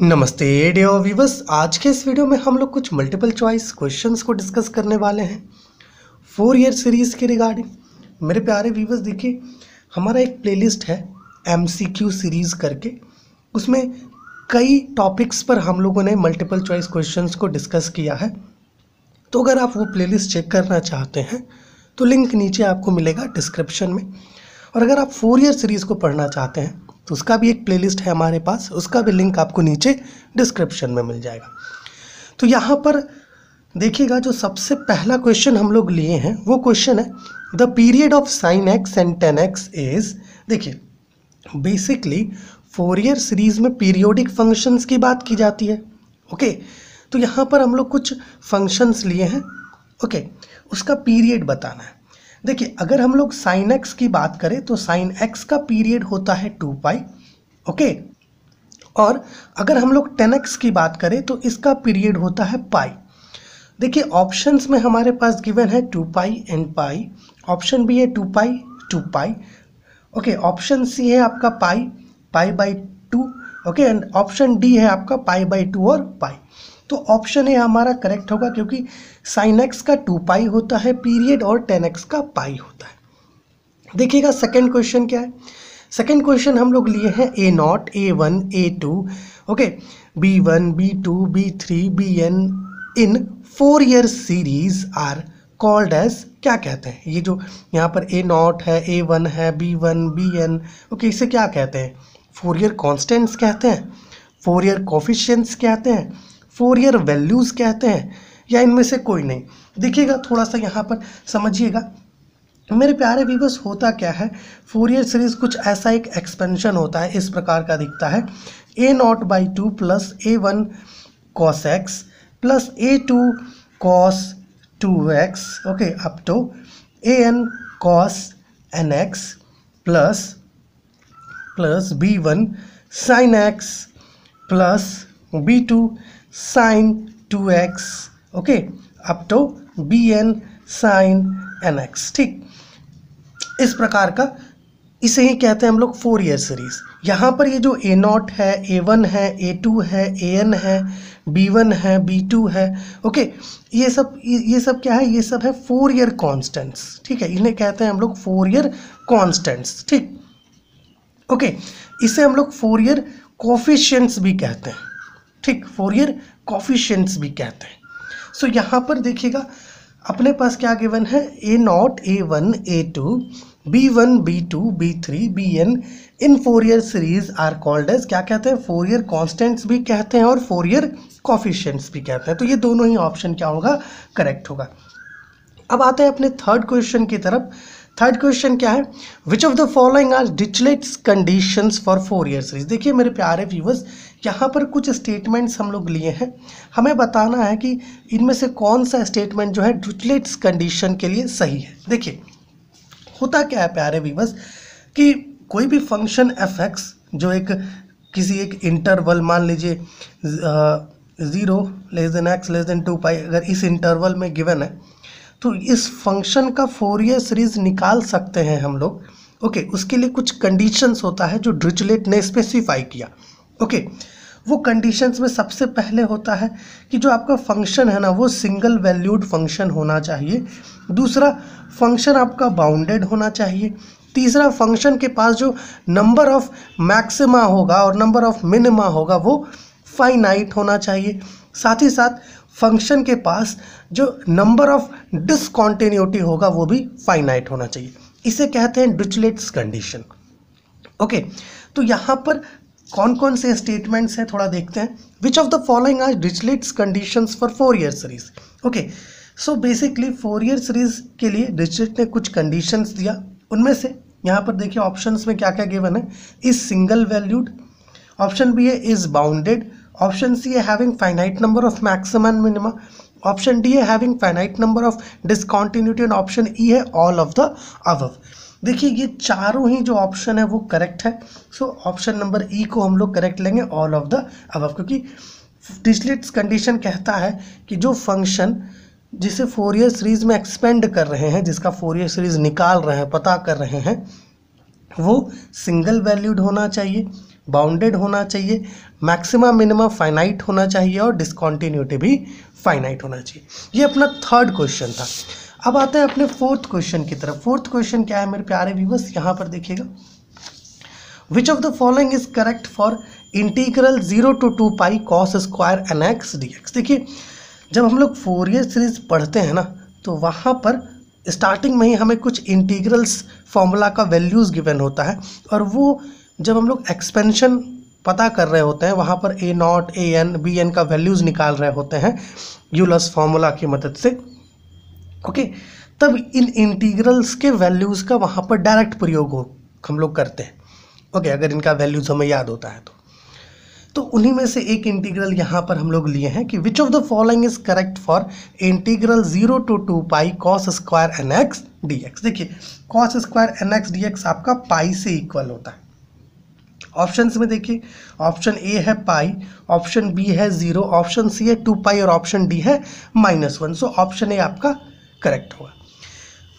नमस्ते डेओ वीवर्स आज के इस वीडियो में हम लोग कुछ मल्टीपल चॉइस क्वेश्चंस को डिस्कस करने वाले हैं फोर ईयर सीरीज़ के रिगार्डिंग मेरे प्यारे वीवर्स देखिए हमारा एक प्लेलिस्ट है एमसीक्यू सीरीज़ करके उसमें कई टॉपिक्स पर हम लोगों ने मल्टीपल चॉइस क्वेश्चंस को डिस्कस किया है तो अगर आप वो प्ले चेक करना चाहते हैं तो लिंक नीचे आपको मिलेगा डिस्क्रिप्शन में और अगर आप फोर ईयर सीरीज़ को पढ़ना चाहते हैं तो उसका भी एक प्लेलिस्ट है हमारे पास उसका भी लिंक आपको नीचे डिस्क्रिप्शन में मिल जाएगा तो यहाँ पर देखिएगा जो सबसे पहला क्वेश्चन हम लोग लिए हैं वो क्वेश्चन है the period of sine x and tan x is देखिए बेसिकली फोर ईयर सीरीज में पीरियोडिक फंक्शंस की बात की जाती है ओके तो यहाँ पर हम लोग कुछ फंक्शंस लिए हैं ओके उसका पीरियड बताना है देखिए अगर हम लोग साइन एक्स की बात करें तो साइन एक्स का पीरियड होता है टू पाई ओके और अगर हम लोग टेन एक्स की बात करें तो इसका पीरियड होता है पाई देखिए ऑप्शंस में हमारे पास गिवन है two pi and pi option B है two pi two pi okay option सी है आपका pi pi by two okay and option d है आपका पाई बाई टू और पाई तो ऑप्शन ए हमारा करेक्ट होगा क्योंकि साइन एक्स का टू पाई होता है पीरियड और टेन एक्स का पाई होता है देखिएगा सेकेंड क्वेश्चन क्या है सेकेंड क्वेश्चन हम लोग लिए हैं a naught a one a two okay b one b two b three b n in Fourier series are called as क्या कहते हैं ये जो यहाँ पर ए नॉट है ए वन है b one b n okay इसे क्या कहते हैं फोर ईयर कॉन्स्टेंट्स कहते हैं फोर ईयर कोफिशेंट्स कहते हैं फोरियर वैल्यूज़ कहते हैं या इनमें से कोई नहीं देखिएगा थोड़ा सा यहाँ पर समझिएगा मेरे प्यारे व्यूवर्स होता क्या है फोर ईयर सीरीज़ कुछ ऐसा एक एक्सपेंशन होता है इस प्रकार का दिखता है a naught by two plus a one cos x plus a two cos two x okay up to a n cos n x plus plus b one sine x plus b two sine two x okay up to b n sine n x ठीक इस प्रकार का इसे ही कहते हैं हम लोग Fourier series यहाँ पर ये जो ए नॉट है ए वन है ए टू है ए एन है बी वन है बी टू है ओके ये सब ये सब क्या है ये सब है फोर ईयर कॉन्स्टेंट्स ठीक है इन्हें कहते हैं हम लोग फोर ईयर कॉन्स्टेंट्स ठीक ओके इसे हम लोग फोर ईयर कोफिशियंट्स भी कहते हैं ठीक फोरियर कॉफिशेंट्स भी कहते हैं सो so, यहाँ पर देखिएगा अपने पास क्या गिवन है a naught a one a two b one b two b three b n in Fourier series are called as क्या कहते हैं फोरियर कॉन्स्टेंट्स भी कहते हैं और फोरियर कॉफिशेंट्स भी कहते हैं तो ये दोनों ही ऑप्शन क्या होगा करेक्ट होगा अब आते हैं अपने थर्ड क्वेश्चन की तरफ थर्ड क्वेश्चन क्या है which of the following are Dirichlet's conditions for Fourier series देखिए मेरे प्यारे व्यूवर्स यहाँ पर कुछ स्टेटमेंट्स हम लोग लिए हैं हमें बताना है कि इनमें से कौन सा स्टेटमेंट जो है डिचलेट्स कंडीशन के लिए सही है देखिए होता क्या है प्यारे व्यूवर्स कि कोई भी फंक्शन एफ जो एक किसी एक इंटरवल मान लीजिए zero less than x less than two pi अगर इस इंटरवल में गिवन है तो इस फंक्शन का फोरियर सीरीज निकाल सकते हैं हम लोग ओके okay, उसके लिए कुछ कंडीशंस होता है जो ड्रिचलेट ने स्पेसिफाई किया ओके okay, वो कंडीशंस में सबसे पहले होता है कि जो आपका फंक्शन है ना वो सिंगल वैल्यूड फंक्शन होना चाहिए दूसरा फंक्शन आपका बाउंडेड होना चाहिए तीसरा फंक्शन के पास जो नंबर ऑफ मैक्सिमा होगा और नंबर ऑफ मिनिमा होगा वो फाइनाइट होना चाहिए साथ ही साथ फंक्शन के पास जो नंबर ऑफ डिसकॉन्टीन्यूटी होगा वो भी फाइनाइट होना चाहिए इसे कहते हैं डिचलेट्स कंडीशन ओके तो यहाँ पर कौन कौन से स्टेटमेंट्स हैं थोड़ा देखते हैं which of the following are Dirichlet's condition for Fourier series okay so basically Fourier series के लिए डिचलेट ने कुछ कंडीशंस दिया उनमें से यहाँ पर देखिए ऑप्शंस में क्या क्या गिवन है is single valued option B है इज बाउंडेड ऑप्शन सी है having finite number of maxima and minimum option d है having finite number of discontinuity and option e है ऑल ऑफ द अव देखिए ये चारों ही जो ऑप्शन है वो करेक्ट है सो ऑप्शन नंबर ई को हम लोग करेक्ट लेंगे ऑल ऑफ द अवव क्योंकि डिजलिट्स कंडीशन कहता है कि जो फंक्शन जिसे फोर ईयर सीरीज में एक्सपेंड कर रहे हैं जिसका फोर ईयर सीरीज निकाल रहे हैं पता कर रहे हैं वो सिंगल वैल्यूड होना चाहिए बाउंडेड होना चाहिए मैक्सिमम मिनिमम फाइनाइट होना चाहिए और डिस्कॉन्टीन्यूटी भी फाइनाइट होना चाहिए ये अपना थर्ड क्वेश्चन था अब आते हैं अपने फोर्थ क्वेश्चन की तरफ फोर्थ क्वेश्चन क्या है मेरे प्यारे व्यूवर्स यहाँ पर देखिएगा which of the following is correct for integral zero to two pi cos square n x d x देखिए जब हम लोग फोर ईयर सीरीज पढ़ते हैं ना तो वहाँ पर स्टार्टिंग में ही हमें कुछ इंटीग्रल्स फॉर्मूला का वैल्यूज़ गिवन होता है और वो जब हम लोग एक्सपेंशन पता कर रहे होते हैं वहाँ पर a naught a n b N का वैल्यूज़ निकाल रहे होते हैं यूलस फॉर्मूला की मदद से ओके तब इन इंटीग्रल्स के वैल्यूज़ का वहाँ पर डायरेक्ट प्रयोग हो हम लोग करते हैं ओके अगर इनका वैल्यूज़ हमें याद होता है तो तो उन्हीं में से एक इंटीग्रल यहाँ पर हम लोग लिए हैं कि which of the following is correct for integral zero to two pi cos square n x d x देखिए cos square n x d x आपका पाई से इक्वल होता है ऑप्शंस में देखिए ऑप्शन ए है पाई ऑप्शन बी है zero option सी है टू पाई और ऑप्शन डी है minus one so option a आपका करेक्ट होगा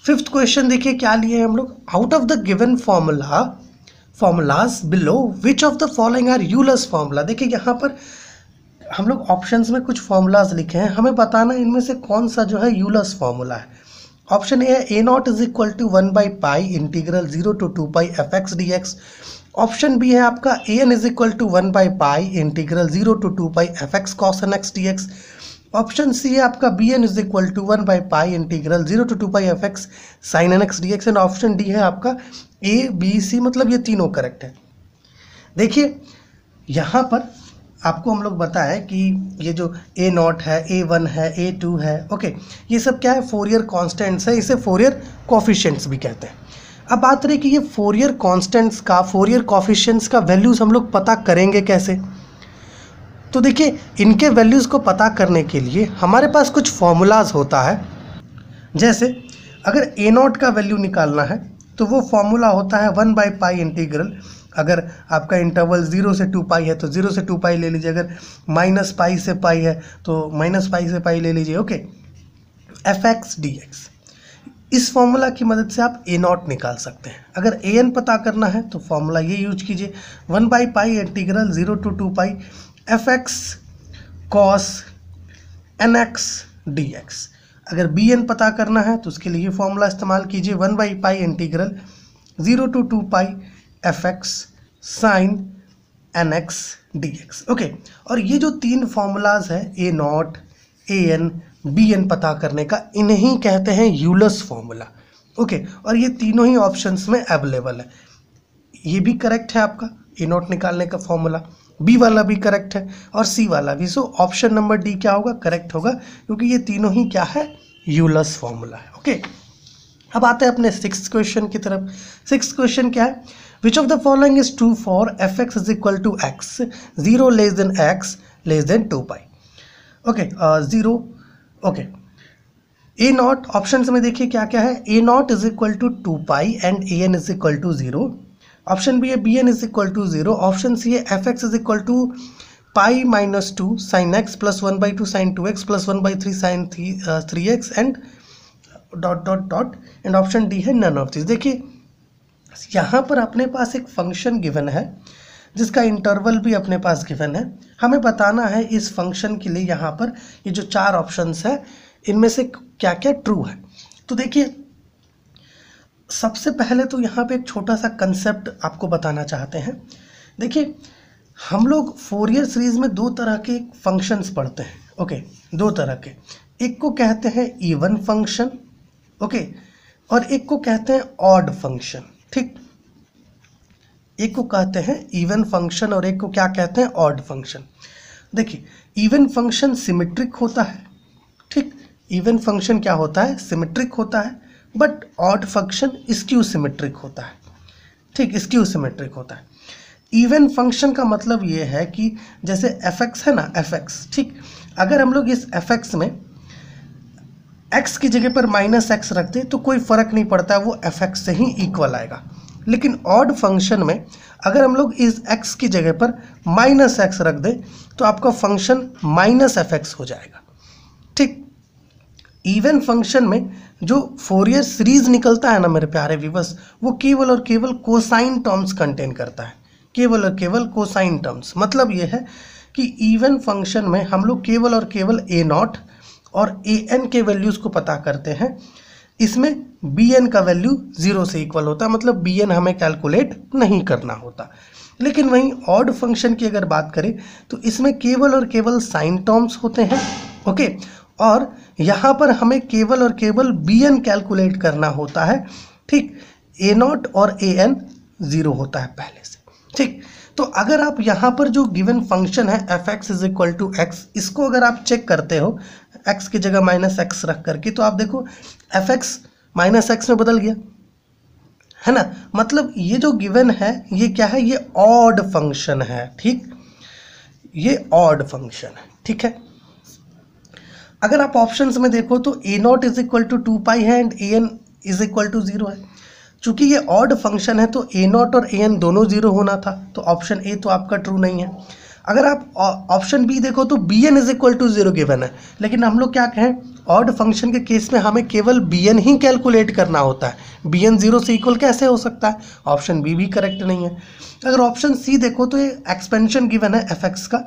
फिफ्थ क्वेश्चन देखिए क्या लिए हैं हम लोग out of the given formula formulas below which of the following are Euler's formula देखिए यहाँ पर हम लोग ऑप्शन में कुछ फॉर्मूलाज लिखे हैं हमें बताना इनमें से कौन सा जो है यूलस फॉर्मूला है ऑप्शन ए है a naught is equal to one by pi integral zero to two pi f x d x option B है आपका a n is equal to one by pi integral zero to two pi f x cos n x d x option सी है आपका b N is equal to one by pi integral zero to two pi f x sine n x d x and option d है आपका A B C मतलब ये तीनों correct है देखिए यहाँ पर आपको हम लोग बताएं कि ये जो ए नॉट है ए वन है ए टू है ओके ये सब क्या है फोर ईयर कॉन्स्टेंट्स है इसे फोर ईयर कॉफिशेंट्स भी कहते हैं अब बात रही कि ये फोर ईयर कॉन्स्टेंट्स का फोर ईयर कॉफिशंस का वैल्यूज़ हम लोग पता करेंगे कैसे तो देखिए इनके वैल्यूज़ को पता करने के लिए हमारे पास कुछ फॉर्मूलाज होता है जैसे अगर ए नॉट का वैल्यू निकालना है तो वो फॉर्मूला होता है वन बाई पाई इंटीग्रल अगर आपका इंटरवल ज़ीरो से टू पाई है तो ज़ीरो से टू पाई ले लीजिए अगर माइनस पाई से पाई है तो माइनस पाई से पाई ले लीजिए okay f x d x इस फॉर्मूला की मदद से आप ए नॉट निकाल सकते हैं अगर ए एन पता करना है तो फॉर्मूला ये यूज कीजिए one by pi integral zero to two pi f x cos n x d x अगर बी एन पता करना है तो उसके लिए फॉर्मूला इस्तेमाल कीजिए one by pi integral zero to two pi f x sine n x d x okay और ये जो तीन फॉर्मूलाज है a naught a n b n पता करने का इन्हें कहते हैं यूलस फॉर्मूला ओके और ये तीनों ही ऑप्शंस में अवेलेबल है ये भी करेक्ट है आपका ए नोट निकालने का फॉर्मूला बी वाला भी करेक्ट है और सी वाला भी सो ऑप्शन नंबर डी क्या होगा करेक्ट होगा क्योंकि ये तीनों ही क्या है यूलस फॉर्मूला है ओके अब आते हैं अपने सिक्स क्वेश्चन की तरफ सिक्स क्वेश्चन क्या है which of the following is true for f x is equal to x zero less than x less than two pi okay zero okay a naught option में देखिए क्या क्या है a naught is equal to two pi and a n is equal to zero option B है B N is equal to zero option सी है f x is equal to pi minus to sign x plus one by two sine two x plus one by three sine three three x and dot dot dot and option d है none of this देखिए यहाँ पर अपने पास एक function given है जिसका interval भी अपने पास गिवन है हमें बताना है इस फंक्शन के लिए यहाँ पर ये जो चार ऑप्शंस हैं इनमें से क्या क्या ट्रू है तो देखिए सबसे पहले तो यहाँ पे एक छोटा सा कंसेप्ट आपको बताना चाहते हैं देखिए हम लोग फोर ईयर सीरीज में दो तरह के फंक्शंस पढ़ते हैं ओके दो तरह के एक को कहते हैं इवन फंक्शन ओके और एक को कहते हैं ऑड फंक्शन ठीक एक को कहते हैं इवन फंक्शन और एक को क्या कहते हैं ऑड फंक्शन देखिए इवन फंक्शन सिमेट्रिक होता है ठीक इवन फंक्शन क्या होता है सिमेट्रिक होता है but odd function skew symmetric होता है ठीक स्क्यू सिमेट्रिक होता है इवन फंक्शन का मतलब ये है कि जैसे एफ एक्स है ना एफ एक्स ठीक अगर हम लोग इस एफ एक्स में एक्स की जगह पर माइनस एक्स रखते तो कोई फ़र्क नहीं पड़ता है वो एफ एक्स से ही इक्वल आएगा लेकिन ऑड फंक्शन में अगर हम लोग इस एक्स की जगह पर माइनस एक्स रख दें तो आपका फंक्शन माइनस एफ एक्स हो जाएगा ठीक इवन फंक्शन में जो फोरियर सीरीज निकलता है ना मेरे प्यारे विवस वो केवल और केवल कोसाइन टर्म्स कंटेन करता है केवल और केवल कोसाइन टर्म्स मतलब ये है कि इवन फंक्शन में हम लोग केवल और केवल ए नॉट और ए एन के वैल्यूज़ को पता करते हैं इसमें बी एन का वैल्यू ज़ीरो से इक्वल होता है मतलब बी एन हमें कैलकुलेट नहीं करना होता लेकिन वहीं ऑड फंक्शन की अगर बात करें तो इसमें केवल और केवल साइन टर्म्स होते हैं ओके और यहाँ पर हमें केवल और केवल बी एन कैलकुलेट करना होता है ठीक ए नॉट और ए एन ज़ीरो होता है पहले से ठीक तो अगर आप यहाँ पर जो गिवन फंक्शन है f x is equal to x इसको अगर आप चेक करते हो एक्स की जगह माइनस एक्स रख करके तो आप देखो एफ एक्स माइनस एक्स में बदल गया है ना मतलब ये जो गिवन है ये क्या है ये ऑड फंक्शन है ठीक ये ऑड फंक्शन है ठीक है अगर आप ऑप्शंस में देखो तो a naught is equal to two pi है and a n is equal to zero है चूंकि ये ऑड फंक्शन है तो ए नॉट और ए एन दोनों जीरो होना था तो ऑप्शन ए तो आपका ट्रू नहीं है अगर आप ऑप्शन बी देखो तो B N is equal to zero given है लेकिन हम लोग क्या कहें ऑड फंक्शन के केस में हमें केवल बी एन ही कैलकुलेट करना होता है बी एन जीरो से इक्वल कैसे हो सकता है ऑप्शन बी भी करेक्ट नहीं है अगर ऑप्शन सी देखो तो ये एक्सपेंशन गिवन है एफ एक्स का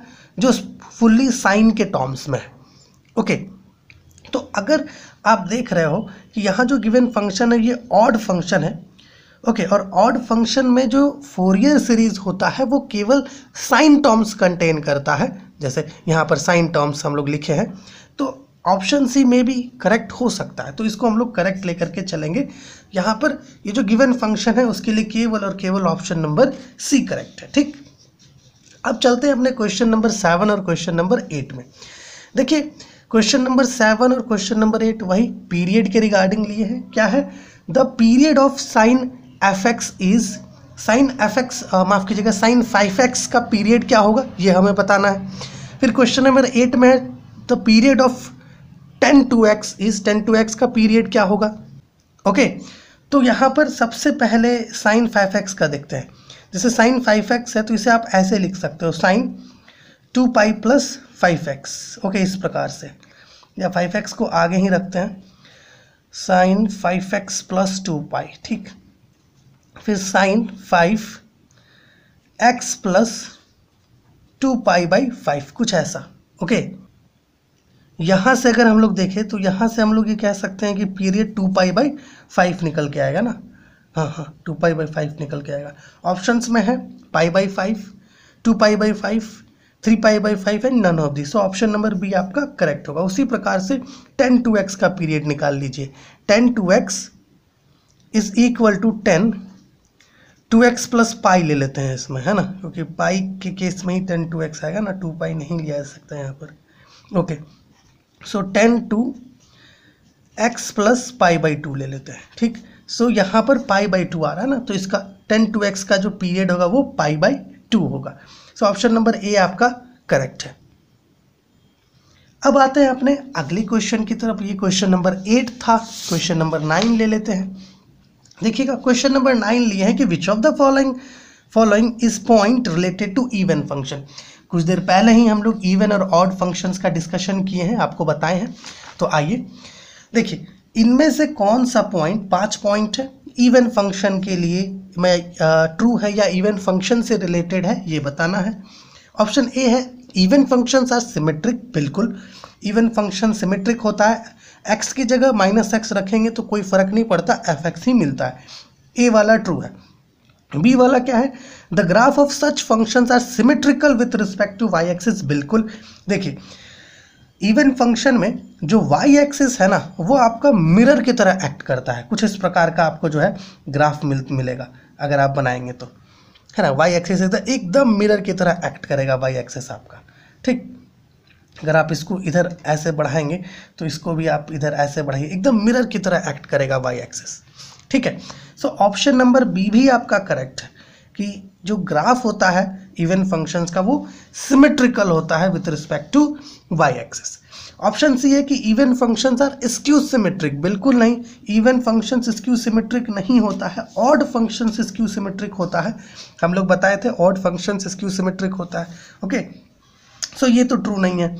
जो फुल्ली साइन के टर्म्स में है ओके okay, तो अगर आप देख रहे हो कि यहाँ जो गिवन फंक्शन है ये ऑड फंक्शन है ओके okay, और ऑड फंक्शन में जो फोरियर सीरीज होता है वो केवल साइन टर्म्स कंटेन करता है जैसे यहाँ पर साइन टर्म्स हम लोग लिखे हैं तो ऑप्शन सी में भी करेक्ट हो सकता है तो इसको हम लोग करेक्ट लेकर के चलेंगे यहाँ पर ये जो गिवन फंक्शन है उसके लिए केवल और केवल ऑप्शन नंबर सी करेक्ट है ठीक अब चलते हैं अपने क्वेश्चन नंबर सेवन और क्वेश्चन नंबर एट में देखिए क्वेश्चन नंबर सेवन और क्वेश्चन नंबर एट वही पीरियड के रिगार्डिंग लिए है क्या है the period of sine f x is sine f x माफ कीजिएगा साइन फाइव एक्स का पीरियड क्या होगा ये हमें बताना है फिर क्वेश्चन नंबर एट में है the period of tan two x is tan two x का पीरियड क्या होगा ओके okay, तो यहाँ पर सबसे पहले साइन फाइव एक्स का देखते हैं जैसे साइन फाइव एक्स है तो इसे आप ऐसे लिख सकते हो sine two pi plus five x okay इस प्रकार से या फाइव एक्स को आगे ही रखते हैं sine five x plus two pi ठीक फिर sine five x plus two pi by five कुछ ऐसा ओके यहाँ से अगर हम लोग देखें तो यहाँ से हम लोग ये कह सकते हैं कि period two pi by five निकल के आएगा ना हाँ हाँ टू पाई बाई फाइव निकल के आएगा ऑप्शंस में है pi by five two pi by five three pi by five है none of the so option number B आपका करेक्ट होगा उसी प्रकार से टेन टू एक्स का पीरियड निकाल लीजिए tan two x is equal to tan two x plus pi ले लेते हैं इसमें है ना क्योंकि पाई के केस में ही टेन टू एक्स आएगा ना टू पाई नहीं लिया जा सकता है यहाँ पर okay so tan two x plus pi by two ले लेते हैं ठीक सो so, यहाँ पर पाई बाई टू आ रहा है ना तो इसका टेन टू एक्स का जो पीरियड होगा वो पाई बाई टू होगा सो ऑप्शन नंबर ए आपका करेक्ट है अब आते हैं अपने अगली क्वेश्चन की तरफ ये क्वेश्चन नंबर एट था क्वेश्चन नंबर नाइन ले लेते हैं देखिएगा क्वेश्चन नंबर नाइन लिए हैं कि which of the following following is point related to even function कुछ देर पहले ही हम लोग इवन और ऑड फंक्शंस का डिस्कशन किए हैं आपको बताए हैं तो आइए देखिए इनमें से कौन सा पॉइंट पांच पॉइंट है इवन फंक्शन के लिए मैं ट्रू है या इवन फंक्शन से रिलेटेड है ये बताना है ऑप्शन ए है इवन फंक्शन आर सिमेट्रिक बिल्कुल इवन फंक्शन सिमेट्रिक होता है एक्स की जगह माइनस एक्स रखेंगे तो कोई फ़र्क नहीं पड़ता एफ एक्स ही मिलता है ए वाला ट्रू है बी वाला क्या है the graph of such functions are symmetrical with respect to y axis बिल्कुल देखिए इवन फंक्शन में जो वाई एक्सिस है ना वो आपका मिरर की तरह एक्ट करता है कुछ इस प्रकार का आपको जो है ग्राफ मिल मिलेगा अगर आप बनाएंगे तो है ना वाई एक्सिस तो एकदम मिरर की तरह एक्ट करेगा वाई एक्सिस आपका ठीक अगर आप इसको इधर ऐसे बढ़ाएंगे तो इसको भी आप इधर ऐसे बढ़ाइए एकदम मिरर की तरह एक्ट करेगा वाई एक्सिस ठीक है सो ऑप्शन नंबर बी भी आपका करेक्ट है कि जो ग्राफ होता है इवन फंक्शंस का वो सिमेट्रिकल होता है with respect to y axis option सी है कि even functions are skew symmetric बिल्कुल नहीं इवन फंक्शंस स्क्यू सिमेट्रिक नहीं होता है ऑड फंक्शंस स्क्यू सिमेट्रिक होता है हम लोग बताए थे ऑड फंक्शंस स्क्यू सिमेट्रिक होता है ओके okay? सो so, ये तो ट्रू नहीं है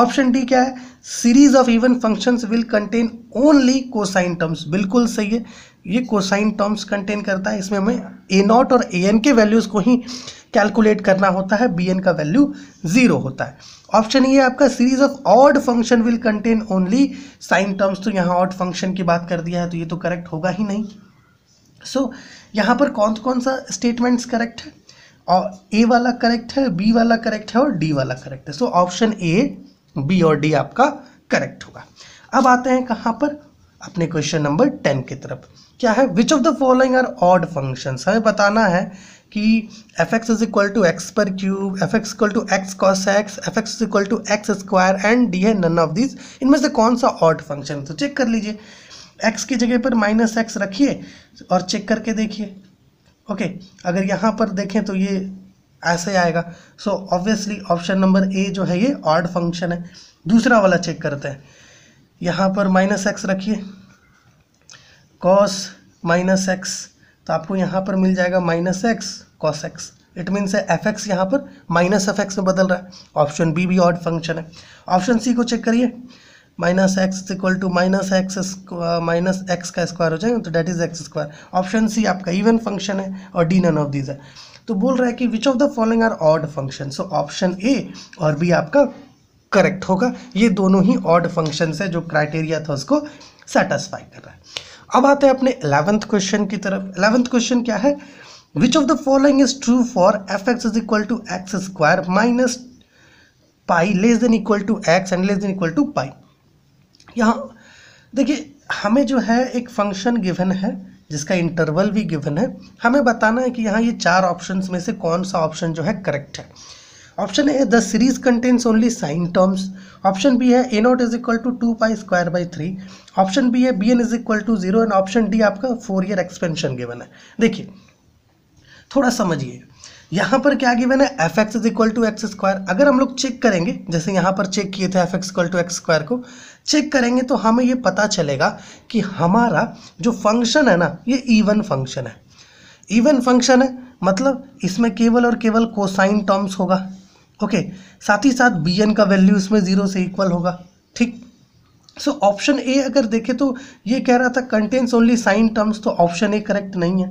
ऑप्शन डी क्या है series of even functions will contain only cosine terms बिल्कुल सही है ये कोसाइन टर्म्स कंटेन करता है इसमें हमें ए नॉट और ए एन के वैल्यूज़ को ही कैलकुलेट करना होता है बी एन का वैल्यू जीरो होता है ऑप्शन ये आपका series of odd function will contain only sine terms तो यहाँ ऑड फंक्शन की बात कर दिया है तो ये तो करेक्ट होगा ही नहीं सो so, यहाँ पर कौन कौन सा स्टेटमेंट्स करेक्ट है और ए वाला करेक्ट है बी वाला करेक्ट है और डी वाला करेक्ट है सो ऑप्शन ए बी और डी आपका करेक्ट होगा अब आते हैं कहाँ पर अपने क्वेश्चन नंबर टेन की तरफ क्या है which of the following are odd function हमें बताना है कि f x is equal to x पर cube f x equal to x cos x f x is equal to x square and D है नन ऑफ दिस इनमें से कौन सा ऑड फंक्शन तो चेक कर लीजिए एक्स की जगह पर माइनस एक्स रखिए और चेक करके देखिए ओके अगर यहाँ पर देखें तो ये ऐसे ही आएगा so obviously option number A जो है ये ऑड फंक्शन है दूसरा वाला चेक करते हैं यहाँ पर माइनस एक्स रखिए कॉस माइनस एक्स तो आपको यहाँ पर मिल जाएगा minus x cos x it means f x यहाँ पर माइनस एफ एक्स में बदल रहा है ऑप्शन बी भी ऑड फंक्शन है ऑप्शन सी को चेक करिए minus x equal to minus x minus x का स्क्वायर हो जाएगा तो that is x square option C आपका इवन फंक्शन है और डी नन ऑफ दीज है तो बोल रहा है कि which of the following are odd function so option A और बी आपका करेक्ट होगा ये दोनों ही ऑड फंक्शन है जो क्राइटेरिया था उसको सेटिस्फाई कर रहा है अब आते हैं अपने इलेवंथ क्वेश्चन की तरफ इलेवंथ क्वेश्चन क्या है which of the following is true for f x is equal to x square minus pi less than equal to x and less than equal to pi यहाँ देखिए हमें जो है एक फंक्शन गिवन है जिसका इंटरवल भी गिवन है हमें बताना है कि यहाँ ये चार ऑप्शंस में से कौन सा ऑप्शन जो है करेक्ट है option A the series contains only sine terms option B है a naught is equal to two pi square by three option B है B N is equal to zero and option D आपका Fourier expansion given है देखिए थोड़ा समझिए यहाँ पर क्या गिवन है f x is equal to x square अगर हम लोग चेक करेंगे जैसे यहाँ पर चेक किए थे f x equal to x square को चेक करेंगे तो हमें ये पता चलेगा कि हमारा जो फंक्शन है ना ये ईवन फंक्शन है इवन फंक्शन है मतलब इसमें केवल और केवल कोसाइन टर्म्स होगा ओके साथ ही साथ बी एन का वैल्यू इसमें ज़ीरो से इक्वल होगा ठीक सो ऑप्शन ए अगर देखें तो ये कह रहा था कंटेंस ओनली साइन टर्म्स तो ऑप्शन ए करेक्ट नहीं है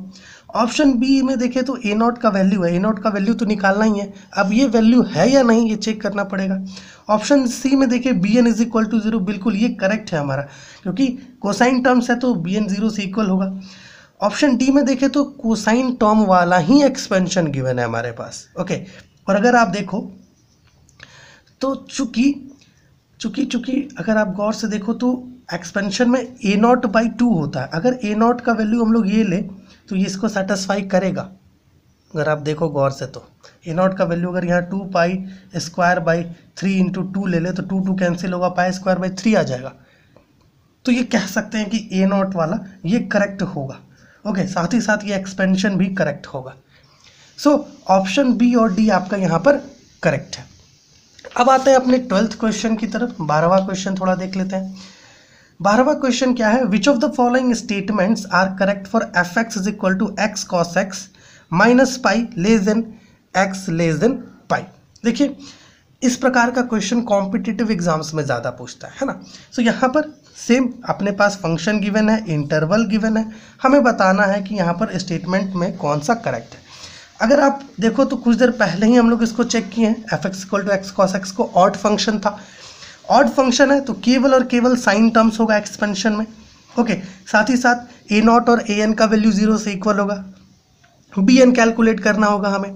ऑप्शन बी में देखें तो ए नॉट का वैल्यू है ए नॉट का वैल्यू तो निकालना ही है अब ये वैल्यू है या नहीं ये चेक करना पड़ेगा ऑप्शन सी में देखें B N is equal to zero बिल्कुल ये करेक्ट है हमारा क्योंकि कोसाइन टर्म्स है तो बी एन जीरो से इक्वल होगा ऑप्शन डी में देखें तो कोसाइन टर्म वाला ही एक्सपेंशन गिवन है हमारे पास ओके और अगर आप देखो तो चूंकि चूंकि चूंकि अगर आप गौर से देखो तो एक्सपेंशन में ए नॉट बाई टू होता है अगर ए नॉट का वैल्यू हम लोग ये ले तो ये इसको सेटिस्फाई करेगा अगर आप देखो गौर से तो ए नॉट का वैल्यू अगर यहाँ two pi square by three into two ले ले तो टू टू कैंसिल होगा पाई स्क्वायर बाई थ्री आ जाएगा तो ये कह सकते हैं कि ए नॉट वाला ये करेक्ट होगा ओके साथ ही साथ ये एक्सपेंशन भी करेक्ट होगा सो ऑप्शन बी और डी आपका यहाँ पर करेक्ट है अब आते हैं अपने ट्वेल्थ क्वेश्चन की तरफ बारहवा क्वेश्चन थोड़ा देख लेते हैं बारहवा क्वेश्चन क्या है which of the following statements are correct for f x is equal to x cos x minus pi less than x less than pi देखिए इस प्रकार का क्वेश्चन कॉम्पिटिटिव एग्जाम्स में ज़्यादा पूछता है है ना सो so, यहाँ पर सेम अपने पास फंक्शन गिवन है इंटरवल गिवन है हमें बताना है कि यहाँ पर स्टेटमेंट में कौन सा करेक्ट है अगर आप देखो तो कुछ देर पहले ही हम लोग इसको चेक किए हैं f x equal to x cos x को ऑड फंक्शन था ऑड फंक्शन है तो केवल और केवल साइन टर्म्स होगा एक्सपेंशन में ओके साथ ही साथ ए नॉट और ए एन का वैल्यू जीरो से इक्वल होगा बी एन कैलकुलेट करना होगा हमें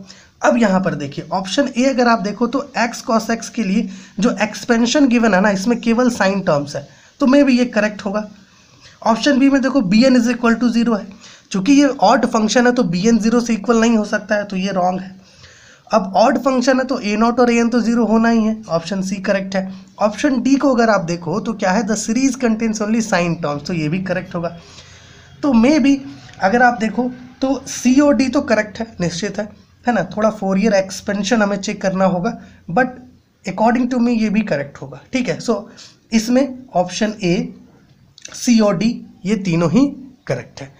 अब यहाँ पर देखिए ऑप्शन ए अगर आप देखो तो एक्स कॉस एक्स के लिए जो एक्सपेंशन गिवन है ना इसमें केवल साइन टर्म्स है तो मे भी ये करेक्ट होगा ऑप्शन बी में देखो B N is equal to zero है चूंकि ये ऑड फंक्शन है तो बी एन जीरो से इक्वल नहीं हो सकता है तो ये रॉन्ग है अब ऑड फंक्शन है तो ए नॉट और ए एन तो जीरो होना ही है ऑप्शन सी करेक्ट है ऑप्शन डी को अगर आप देखो तो क्या है the series contains only sine terms तो ये भी करेक्ट होगा तो मे बी अगर आप देखो तो सी ओ डी तो करेक्ट है निश्चित है है ना थोड़ा फोर ईयर एक्सपेंशन हमें चेक करना होगा बट अकॉर्डिंग टू मी ये भी करेक्ट होगा ठीक है सो so, इसमें ऑप्शन ए सी और डी ये तीनों ही करेक्ट है